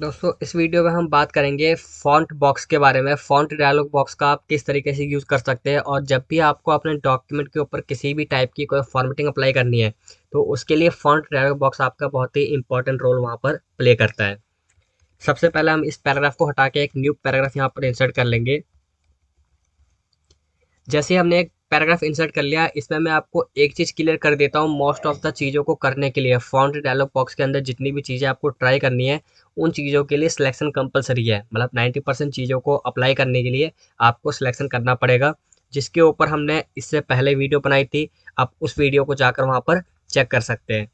दोस्तों इस वीडियो में हम बात करेंगे फॉन्ट बॉक्स के बारे में फॉन्ट डायलॉग बॉक्स का आप किस तरीके से यूज़ कर सकते हैं और जब भी आपको अपने डॉक्यूमेंट के ऊपर किसी भी टाइप की कोई फॉर्मेटिंग अप्लाई करनी है तो उसके लिए फॉन्ट डायलॉग बॉक्स आपका बहुत ही इंपॉर्टेंट रोल वहाँ पर प्ले करता है सबसे पहले हम इस पैराग्राफ को हटा के एक न्यू पैराग्राफ यहाँ पर इंसर्ट कर लेंगे जैसे हमने एक पैराग्राफ इंसर्ट कर लिया इसमें मैं आपको एक चीज़ क्लियर कर देता हूँ मोस्ट ऑफ द चीज़ों को करने के लिए फॉन्ट डायलॉग बॉक्स के अंदर जितनी भी चीज़ें आपको ट्राई करनी है उन चीज़ों के लिए सिलेक्शन कंपलसरी है मतलब 90 परसेंट चीज़ों को अप्लाई करने के लिए आपको सिलेक्शन करना पड़ेगा जिसके ऊपर हमने इससे पहले वीडियो बनाई थी आप उस वीडियो को जाकर वहाँ पर चेक कर सकते हैं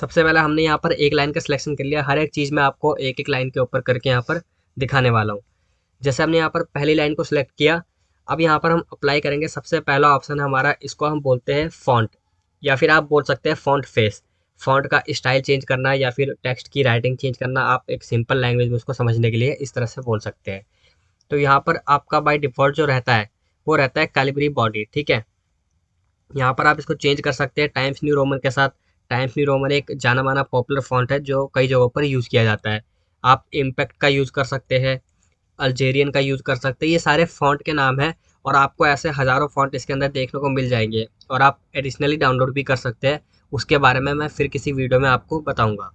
सबसे पहले हमने यहाँ पर एक लाइन का सिलेक्शन कर लिया हर एक चीज़ में आपको एक एक लाइन के ऊपर करके यहाँ पर दिखाने वाला हूँ जैसे हमने यहाँ पर पहली लाइन को सिलेक्ट किया अब यहाँ पर हम अप्लाई करेंगे सबसे पहला ऑप्शन हमारा इसको हम बोलते हैं फॉन्ट या फिर आप बोल सकते हैं फॉन्ट फेस फॉन्ट का स्टाइल चेंज करना या फिर टेक्स्ट की राइटिंग चेंज करना आप एक सिंपल लैंग्वेज में उसको समझने के लिए इस तरह से बोल सकते हैं तो यहाँ पर आपका बाई डिफ़ॉल्ट जो रहता है वो रहता है कैलिबरी बॉडी ठीक है यहाँ पर आप इसको चेंज कर सकते हैं टाइम्स न्यू रोमन के साथ टाइम्स न्यू रोमन एक जाना माना पॉपुलर फॉन्ट है जो कई जगहों पर यूज़ किया जाता है आप इम्पैक्ट का यूज़ कर सकते हैं अल्जेरियन का यूज़ कर सकते हैं ये सारे फॉन्ट के नाम हैं और आपको ऐसे हज़ारों फॉन्ट इसके अंदर देखने को मिल जाएंगे और आप एडिशनली डाउनलोड भी कर सकते हैं उसके बारे में मैं फिर किसी वीडियो में आपको बताऊँगा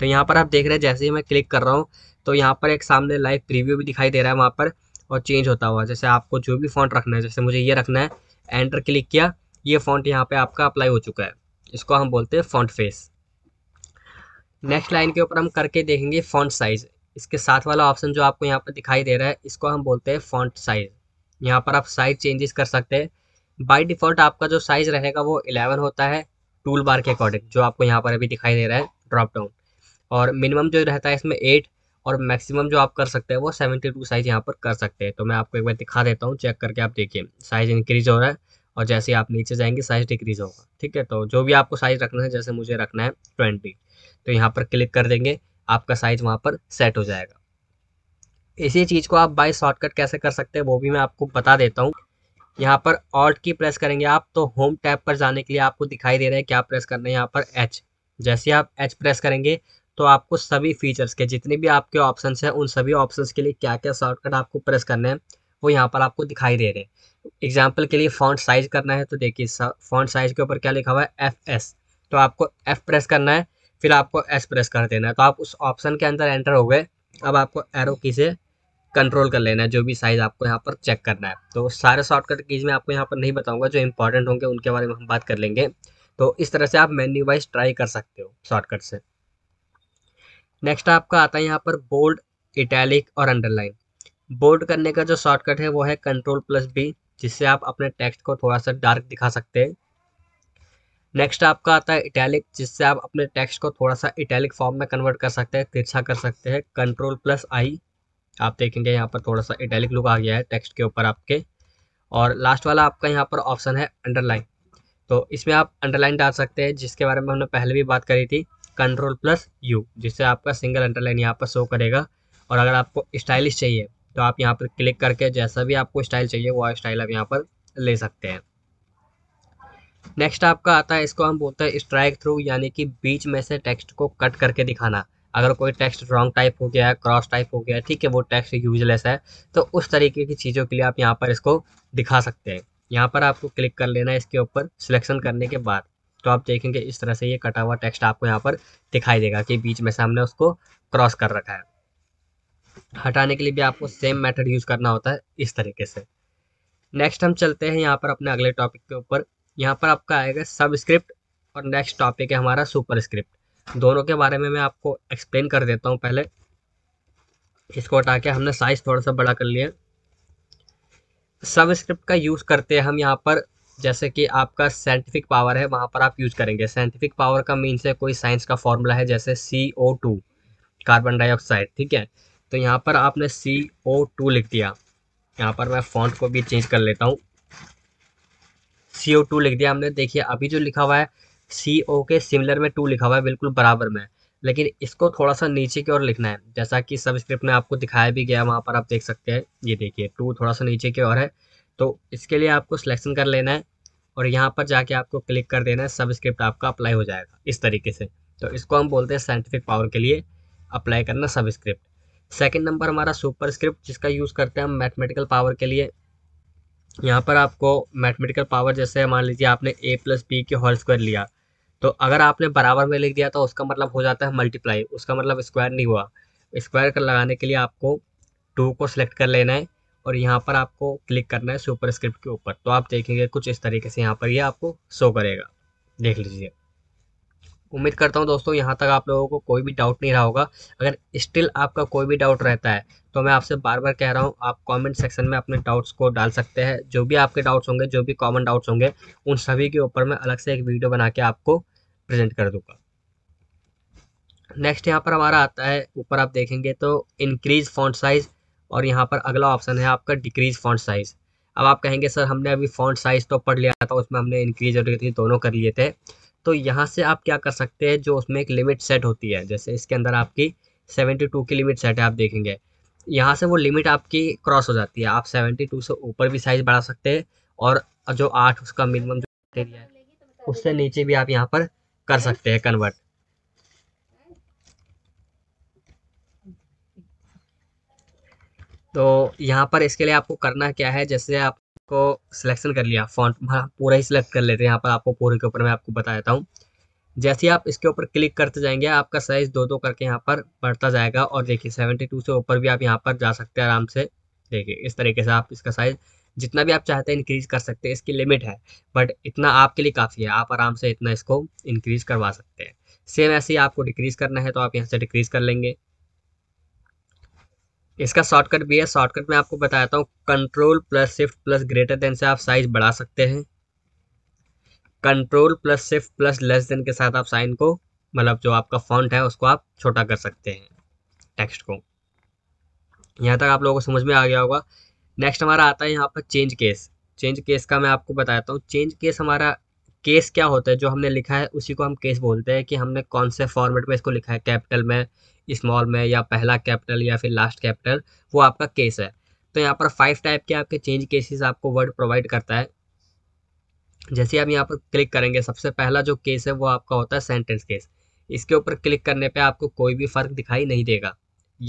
तो यहाँ पर आप देख रहे हैं जैसे ही मैं क्लिक कर रहा हूँ तो यहाँ पर एक सामने लाइव प्रीव्यू भी दिखाई दे रहा है वहाँ पर और चेंज होता हुआ जैसे आपको जो भी फॉन्ट रखना है जैसे मुझे ये रखना है एंटर क्लिक किया ये फॉन्ट यहाँ पे आपका अप्लाई हो चुका है इसको हम बोलते हैं फॉन्ट फेस नेक्स्ट लाइन के ऊपर हम करके देखेंगे फॉन्ट साइज़ इसके साथ वाला ऑप्शन जो आपको यहाँ पर दिखाई दे रहा है इसको हम बोलते हैं फॉन्ट साइज़ यहाँ पर आप साइज़ चेंजेस कर सकते हैं बाय डिफ़ॉल्ट आपका जो साइज़ रहेगा वो इलेवन होता है टूल बार के अकॉर्डिंग जो आपको यहाँ पर अभी दिखाई दे रहा है ड्रॉप डाउन और मिनिमम जो रहता है इसमें एट और मैक्सिमम जो आप कर सकते हैं वो सेवेंटी टू साइज़ यहाँ पर कर सकते हैं तो मैं आपको एक बार दिखा देता हूँ चेक करके आप देखिए साइज़ इंक्रीज़ हो रहा है और जैसे आप नीचे जाएंगे साइज़ डिक्रीज़ होगा ठीक है तो जो भी आपको साइज़ रखना है जैसे मुझे रखना है ट्वेंटी तो यहाँ पर क्लिक कर देंगे आपका साइज वहाँ पर सेट हो जाएगा इसी चीज़ को आप बाई शॉर्टकट कैसे कर सकते हैं वो भी मैं आपको बता देता हूँ यहाँ पर ऑल्ट की प्रेस करेंगे आप तो होम टैब पर जाने के लिए आपको दिखाई दे रहा है क्या प्रेस करना है यहाँ पर एच जैसे आप एच प्रेस करेंगे तो आपको सभी फीचर्स के जितने भी आपके ऑप्शन हैं उन सभी ऑप्शन के लिए क्या क्या शॉर्टकट आपको प्रेस करना है वो यहाँ पर आपको दिखाई दे रहे हैं एग्जाम्पल के लिए फॉन्ट साइज करना है तो देखिए फॉन्ट साइज के ऊपर क्या लिखा हुआ है एफ एस तो आपको एफ प्रेस करना है फिर आपको एस प्रेस कर देना है तो आप उस ऑप्शन के अंदर एंटर हो गए अब आपको एरो की से कंट्रोल कर लेना है जो भी साइज़ आपको यहाँ पर चेक करना है तो सारे शॉर्टकट कीज में आपको यहाँ पर नहीं बताऊँगा जो इंपॉर्टेंट होंगे उनके बारे में हम बात कर लेंगे तो इस तरह से आप मेन्यू वाइज ट्राई कर सकते हो शॉर्टकट से नेक्स्ट आपका आता है यहाँ पर बोल्ड इटैलिक और अंडरलाइन बोल्ड करने का जो शॉर्टकट है वो है कंट्रोल प्लस बी जिससे आप अपने टेक्स्ट को थोड़ा सा डार्क दिखा सकते हैं नेक्स्ट आपका आता है इटैलिक जिससे आप अपने टेक्स्ट को थोड़ा सा इटैलिक फॉर्म में कन्वर्ट कर सकते हैं तिरछा कर सकते हैं कंट्रोल प्लस आई आप देखेंगे यहाँ पर थोड़ा सा इटैलिक लुक आ गया है टेक्स्ट के ऊपर आपके और लास्ट वाला आपका यहाँ पर ऑप्शन है अंडरलाइन तो इसमें आप अंडरलाइन डाल सकते हैं जिसके बारे में हमने पहले भी बात करी थी कंट्रोल प्लस यू जिससे आपका सिंगल अंडरलाइन यहाँ पर शो करेगा और अगर आपको स्टाइलिश चाहिए तो आप यहाँ पर क्लिक करके जैसा भी आपको स्टाइल चाहिए वो स्टाइल आप यहाँ पर ले सकते हैं नेक्स्ट आपका आता है इसको हम बोलते हैं स्ट्राइक थ्रू यानी कि बीच में से टेक्स्ट को कट करके दिखाना अगर कोई टेक्स्ट रॉन्ग टाइप हो गया है क्रॉस टाइप हो गया है ठीक है वो टेक्स्ट यूजलेस है तो उस तरीके की चीज़ों के लिए आप यहाँ पर इसको दिखा सकते हैं यहाँ पर आपको क्लिक कर लेना है इसके ऊपर सिलेक्शन करने के बाद तो आप देखेंगे इस तरह से ये कटा हुआ टेक्स्ट आपको यहाँ पर दिखाई देगा कि बीच में से हमने उसको क्रॉस कर रखा है हटाने के लिए भी आपको सेम मेथड यूज़ करना होता है इस तरीके से नेक्स्ट हम चलते हैं यहाँ पर अपने अगले टॉपिक के ऊपर यहाँ पर आपका आएगा सबस्क्रिप्ट और नेक्स्ट टॉपिक है हमारा सुपर स्क्रिप्ट दोनों के बारे में मैं आपको एक्सप्लेन कर देता हूँ पहले इसको हटा के हमने साइज थोड़ा सा बड़ा कर लिया सब स्क्रिप्ट का यूज़ करते हैं हम यहाँ पर जैसे कि आपका साइंटिफिक पावर है वहाँ पर आप यूज़ करेंगे साइंटिफिक पावर का मीन्स है कोई साइंस का फॉर्मूला है जैसे C O two carbon dioxide ठीक है तो यहाँ पर आपने सी ओ टू लिख दिया यहाँ पर मैं फॉन्ट को भी चेंज कर लेता हूँ सी ओ टू लिख दिया हमने देखिए अभी जो लिखा हुआ है सी ओ के सिमिलर में टू लिखा हुआ है बिल्कुल बराबर में लेकिन इसको थोड़ा सा नीचे की ओर लिखना है जैसा कि सब स्क्रिप्ट में आपको दिखाया भी गया वहाँ पर आप देख सकते हैं ये देखिए टू थोड़ा सा नीचे की ओर है तो इसके लिए आपको सिलेक्शन कर लेना है और यहाँ पर जाके आपको क्लिक कर देना है सब स्क्रिप्ट आपका अप्लाई हो जाएगा इस तरीके से तो इसको हम बोलते हैं साइंटिफिक पावर के लिए अप्लाई करना सब स्क्रिप्ट सेकेंड नंबर हमारा सुपर स्क्रिप्ट जिसका यूज़ करते हैं हम मैथमेटिकल पावर के लिए यहाँ पर आपको मैथमेटिकल पावर जैसे मान लीजिए आपने ए प्लस बी के होल स्क्वायर लिया तो अगर आपने बराबर में लिख दिया तो उसका मतलब हो जाता है मल्टीप्लाई उसका मतलब स्क्वायर नहीं हुआ स्क्वायर कर लगाने के लिए आपको टू को सिलेक्ट कर लेना है और यहाँ पर आपको क्लिक करना है सुपर स्क्रिप्ट के ऊपर तो आप देखेंगे कुछ इस तरीके से यहाँ पर ये यह आपको शो करेगा देख लीजिए उम्मीद करता हूँ दोस्तों यहाँ तक आप लोगों को कोई भी डाउट नहीं रहा होगा अगर स्टिल आपका कोई भी डाउट रहता है तो मैं आपसे बार बार कह रहा हूँ आप कमेंट सेक्शन में अपने डाउट्स को डाल सकते हैं जो भी आपके डाउट्स होंगे जो भी कॉमन डाउट्स होंगे उन सभी के ऊपर मैं अलग से एक वीडियो बना के आपको प्रेजेंट कर दूंगा नेक्स्ट यहाँ पर हमारा आता है ऊपर आप देखेंगे तो इंक्रीज फॉन्ट साइज़ और यहाँ पर अगला ऑप्शन है आपका डिक्रीज फॉन्ट साइज़ अब आप कहेंगे सर हमने अभी फॉन्ट साइज़ तो पढ़ लिया था उसमें हमने इंक्रीज और डिक्रीज दोनों कर लिए थे तो यहाँ से आप क्या कर सकते हैं जो उसमें एक लिमिट सेट होती है जैसे इसके अंदर आपकी सेवेंटी टू की लिमिट सेट है आप देखेंगे यहाँ से वो लिमिट आपकी क्रॉस हो जाती है आप सेवेंटी टू से ऊपर भी साइज़ बढ़ा सकते हैं और जो आठ उसका मिनिमम जो क्राइटेरिया है उससे नीचे भी आप यहाँ पर कर सकते हैं कन्वर्ट तो यहाँ पर इसके लिए आपको करना क्या है जैसे आप को सिलेक्शन कर लिया फॉन्ट पूरा ही सिलेक्ट कर लेते हैं यहाँ पर आपको पूरे के ऊपर मैं आपको बता देता हूँ जैसे ही आप इसके ऊपर क्लिक करते जाएंगे आपका साइज दो दो करके यहाँ पर बढ़ता जाएगा और देखिए सेवेंटी टू से ऊपर भी आप यहाँ पर जा सकते हैं आराम से देखिए इस तरीके से आप इसका साइज़ जितना भी आप चाहते हैं इंक्रीज़ कर सकते हैं इसकी लिमिट है बट इतना आपके लिए काफ़ी है आप आराम से इतना इसको इंक्रीज़ करवा सकते हैं सेम ऐसे ही आपको डिक्रीज़ करना है तो आप यहाँ से डिक्रीज़ कर लेंगे इसका शॉर्टकट भी है शॉर्टकट में आपको बताता हूँ control plus shift plus greater than से आप साइज बढ़ा सकते हैं control plus shift plus less than के साथ आप साइन को मतलब जो आपका फॉन्ट है उसको आप छोटा कर सकते हैं टेक्स्ट को यहाँ तक आप लोगों को समझ में आ गया होगा नेक्स्ट हमारा आता है यहाँ पर चेंज केस चेंज केस का मैं आपको बताता हूँ चेंज केस हमारा केस क्या होता है जो हमने लिखा है उसी को हम केस बोलते हैं कि हमने कौन से फॉर्मेट में इसको लिखा है कैपिटल में स्मॉल में या पहला कैपिटल या फिर लास्ट कैपिटल वो आपका केस है तो यहाँ पर फाइव टाइप के आपके चेंज केसेस आपको वर्ड प्रोवाइड करता है जैसे आप यहाँ पर क्लिक करेंगे सबसे पहला जो केस है वो आपका होता है सेंटेंस केस इसके ऊपर क्लिक करने पे आपको कोई भी फ़र्क दिखाई नहीं देगा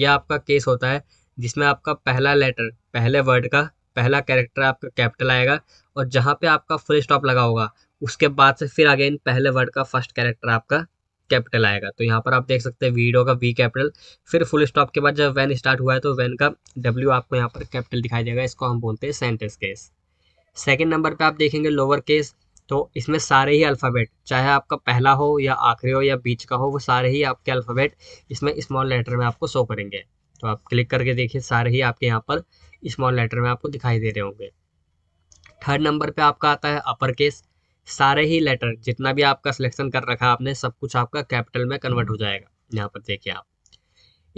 यह आपका केस होता है जिसमें आपका पहला लेटर पहले वर्ड का पहला कैरेक्टर आपका कैपिटल आएगा और जहाँ पे आपका फुल स्टॉप लगा होगा उसके बाद से फिर अगेन पहले वर्ड का फर्स्ट कैरेक्टर आपका कैपिटल आएगा तो यहाँ पर आप देख सकते हैं वीडियो का वी कैपिटल फिर फुल स्टॉप के बाद जब वैन स्टार्ट हुआ है तो वैन का डब्ल्यू आपको यहाँ पर कैपिटल दिखाई देगा इसको हम बोलते हैं सेंटेंस केस सेकेंड नंबर पर आप देखेंगे लोअर केस तो इसमें सारे ही अल्फ़ाबेट चाहे आपका पहला हो या आखिरी हो या बीच का हो वो सारे ही आपके अल्फ़ाबेट इसमें स्मॉल लेटर में आपको शो करेंगे तो आप क्लिक करके देखिए सारे ही आपके यहाँ पर स्मॉल लेटर में आपको दिखाई दे रहे होंगे थर्ड नंबर पे आपका आता है अपर केस सारे ही लेटर जितना भी आपका सिलेक्शन कर रखा आपने सब कुछ आपका कैपिटल में कन्वर्ट हो जाएगा यहाँ पर देखिए आप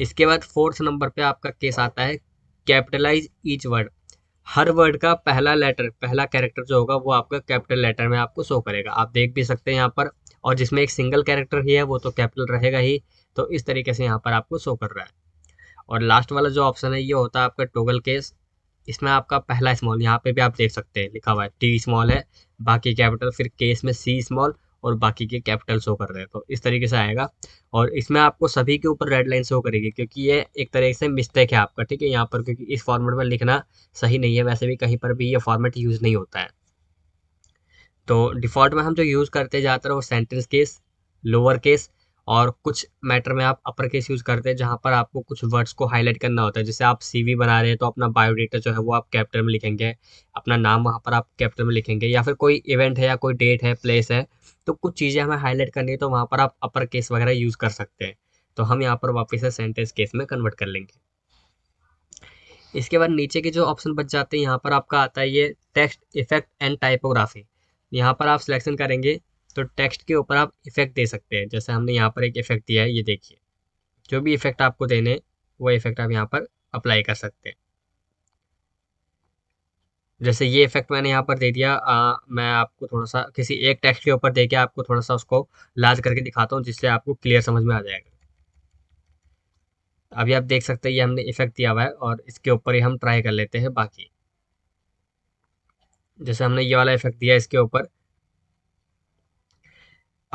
इसके बाद फोर्थ नंबर पे आपका केस आता है कैपिटलाइज ईच वर्ड हर वर्ड का पहला लेटर पहला कैरेक्टर जो होगा वो आपका कैपिटल लेटर में आपको शो करेगा आप देख भी सकते हैं यहाँ पर और जिसमें एक सिंगल कैरेक्टर ही है वो तो कैपिटल रहेगा ही तो इस तरीके से यहाँ पर आपको शो कर रहा है और लास्ट वाला जो ऑप्शन है ये होता है आपका टोगल केस इसमें आपका पहला स्मॉल यहाँ पे भी आप देख सकते हैं लिखा हुआ है टी स्मॉल है बाकी कैपिटल फिर केस में सी स्मॉल और बाकी के कैपिटल शो कर रहे हैं तो इस तरीके से आएगा और इसमें आपको सभी के ऊपर रेड लाइन शो करेगी क्योंकि ये एक तरह से मिस्टेक है आपका ठीक है यहाँ पर क्योंकि इस फॉर्मेट में लिखना सही नहीं है वैसे भी कहीं पर भी ये फॉर्मेट यूज़ नहीं होता है तो डिफ़ॉल्ट में हम जो यूज़ करते हैं ज़्यादातर वो सेंटेंस केस लोअर केस और कुछ मैटर में आप अपर केस यूज़ करते हैं जहाँ पर आपको कुछ वर्ड्स को हाईलाइट करना होता है जैसे आप सीवी बना रहे हैं तो अपना बायोडाटा जो है वो आप कैप्टन में लिखेंगे अपना नाम वहाँ पर आप कैप्टन में लिखेंगे या फिर कोई इवेंट है या कोई डेट है प्लेस है तो कुछ चीज़ें हमें हाईलाइट करनी है तो वहाँ पर आप अपर केस वगैरह यूज़ कर सकते हैं तो हम यहाँ पर वापस से सेंटेंस केस में कन्वर्ट कर लेंगे इसके बाद नीचे के जो ऑप्शन बच जाते हैं यहाँ पर आपका आता है ये टेक्स्ट इफेक्ट एंड टाइपोग्राफी यहाँ पर आप सिलेक्शन करेंगे तो टेक्स्ट के ऊपर आप इफेक्ट दे सकते हैं जैसे हमने यहाँ पर एक इफेक्ट दिया है ये देखिए जो भी इफेक्ट आपको देने वो इफेक्ट आप यहाँ पर अप्लाई कर सकते हैं जैसे ये इफेक्ट मैंने यहाँ पर दे दिया आ, मैं आपको थोड़ा सा किसी एक टेक्स्ट के ऊपर दे के आपको थोड़ा सा उसको लार्ज करके दिखाता हूँ जिससे आपको क्लियर समझ में आ जाएगा अभी आप देख सकते हैं ये हमने इफेक्ट दिया हुआ है और इसके ऊपर ही हम ट्राई कर लेते हैं बाकी जैसे हमने ये वाला इफेक्ट दिया इसके ऊपर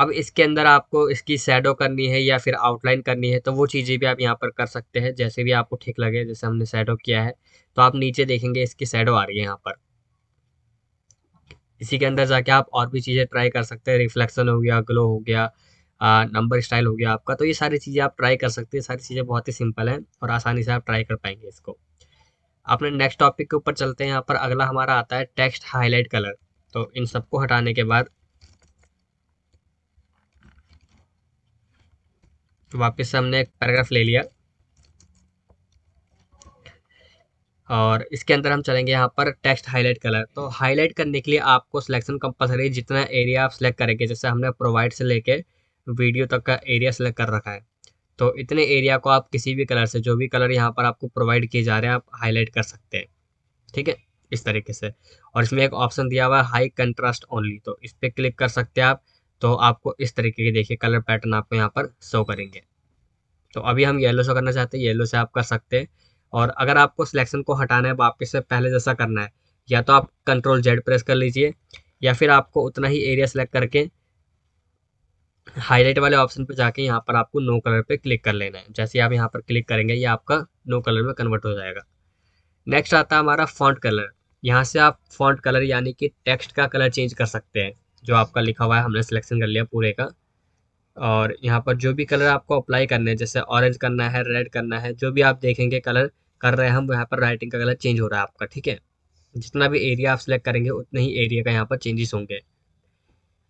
अब इसके अंदर आपको इसकी शेडो करनी है या फिर आउटलाइन करनी है तो वो चीज़ें भी आप यहाँ पर कर सकते हैं जैसे भी आपको ठीक लगे जैसे हमने शेडो किया है तो आप नीचे देखेंगे इसकी शेडो आ रही है यहाँ पर इसी के अंदर जाके आप और भी चीज़ें ट्राई कर सकते हैं रिफ्लेक्शन हो गया ग्लो हो गया नंबर स्टाइल हो गया आपका तो ये सारी चीज़ें आप ट्राई कर सकते हैं सारी चीज़ें बहुत ही सिंपल हैं और आसानी से आप ट्राई कर पाएंगे इसको अपने नेक्स्ट टॉपिक के ऊपर चलते हैं यहाँ पर अगला हमारा आता है टेक्स्ट हाईलाइट कलर तो इन सबको हटाने के बाद तो वापस हमने एक पैराग्राफ ले लिया और इसके अंदर हम चलेंगे यहाँ पर टेक्स्ट हाईलाइट कलर तो हाईलाइट करने के लिए आपको सिलेक्शन कंपलसरी जितना एरिया आप सिलेक्ट करेंगे जैसे हमने प्रोवाइड से लेके वीडियो तक का एरिया सिलेक्ट कर रखा है तो इतने एरिया को आप किसी भी कलर से जो भी कलर यहाँ पर आपको प्रोवाइड किए जा रहे हैं आप हाईलाइट कर सकते हैं ठीक है इस तरीके से और इसमें एक ऑप्शन दिया हुआ है हाई कंट्रास्ट ओनली तो इस पर क्लिक कर सकते हैं आप तो आपको इस तरीके के देखिए कलर पैटर्न आपको यहाँ पर शो करेंगे तो अभी हम येलो शो करना चाहते हैं येलो से आप कर सकते हैं और अगर आपको सिलेक्शन को हटाना है वापस से पहले जैसा करना है या तो आप कंट्रोल जेड प्रेस कर लीजिए या फिर आपको उतना ही एरिया सेलेक्ट करके हाईलाइट वाले ऑप्शन पर जाके यहाँ पर आपको नो कलर पर क्लिक कर लेना है जैसे आप यहाँ पर क्लिक करेंगे ये आपका नो कलर में कन्वर्ट हो जाएगा नेक्स्ट आता है हमारा फॉन्ट कलर यहाँ से आप फॉन्ट कलर यानी कि टेक्स्ट का कलर चेंज कर सकते हैं जो आपका लिखा हुआ है हमने सिलेक्शन कर लिया पूरे का और यहाँ पर जो भी कलर आपको अप्लाई करना है जैसे ऑरेंज करना है रेड करना है जो भी आप देखेंगे कलर कर रहे हैं हम यहाँ पर राइटिंग का कलर चेंज हो रहा है आपका ठीक है जितना भी एरिया आप सिलेक्ट करेंगे उतने ही एरिया का यहाँ पर चेंजेस होंगे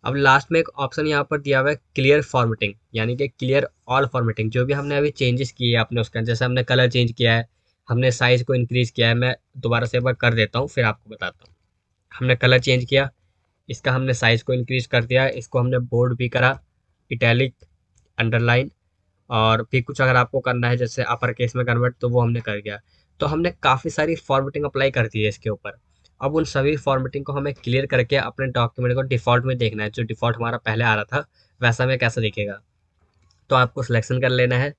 अब लास्ट में एक ऑप्शन यहाँ पर दिया हुआ है क्लियर फॉर्मेटिंग यानी कि क्लियर ऑल फॉर्मेटिंग जो भी हमने अभी चेंजेस किए आपने उसका जैसे हमने कलर चेंज किया है हमने साइज़ को इंक्रीज़ किया है मैं दोबारा से एक बार कर देता हूँ फिर आपको बताता हूँ हमने कलर चेंज किया इसका हमने साइज़ को इंक्रीज़ कर दिया इसको हमने बोर्ड भी करा इटैलिक अंडरलाइन और भी कुछ अगर आपको करना है जैसे अपर केस में कन्वर्ट तो वो हमने कर गया तो हमने काफ़ी सारी फॉर्मेटिंग अप्लाई कर दी है इसके ऊपर अब उन सभी फॉर्मेटिंग को हमें क्लियर करके अपने डॉक्यूमेंट को डिफ़ॉल्ट में देखना है जो डिफ़ॉल्ट हमारा पहले आ रहा था वैसा हमें कैसा दिखेगा तो आपको सिलेक्शन कर लेना है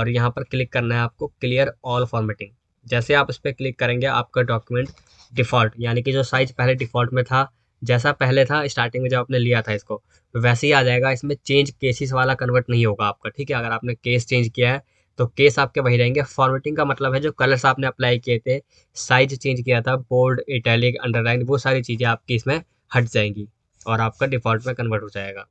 और यहाँ पर क्लिक करना है आपको क्लियर ऑल फॉर्मेटिंग जैसे आप इस पर क्लिक करेंगे आपका डॉक्यूमेंट डिफ़ॉल्ट यानी कि जो साइज़ पहले डिफ़ॉल्ट में था जैसा पहले था स्टार्टिंग में जब आपने लिया था इसको वैसे ही आ जाएगा इसमें चेंज केसेस वाला कन्वर्ट नहीं होगा आपका ठीक है अगर आपने केस चेंज किया है तो केस आपके वही रहेंगे फॉर्मेटिंग का मतलब है जो कलर्स आपने अप्लाई किए थे साइज चेंज किया था बोल्ड इटैलिक अंडरलाइन वो सारी चीज़ें आपकी इसमें हट जाएंगी और आपका डिफ़ॉल्ट में कन्वर्ट हो जाएगा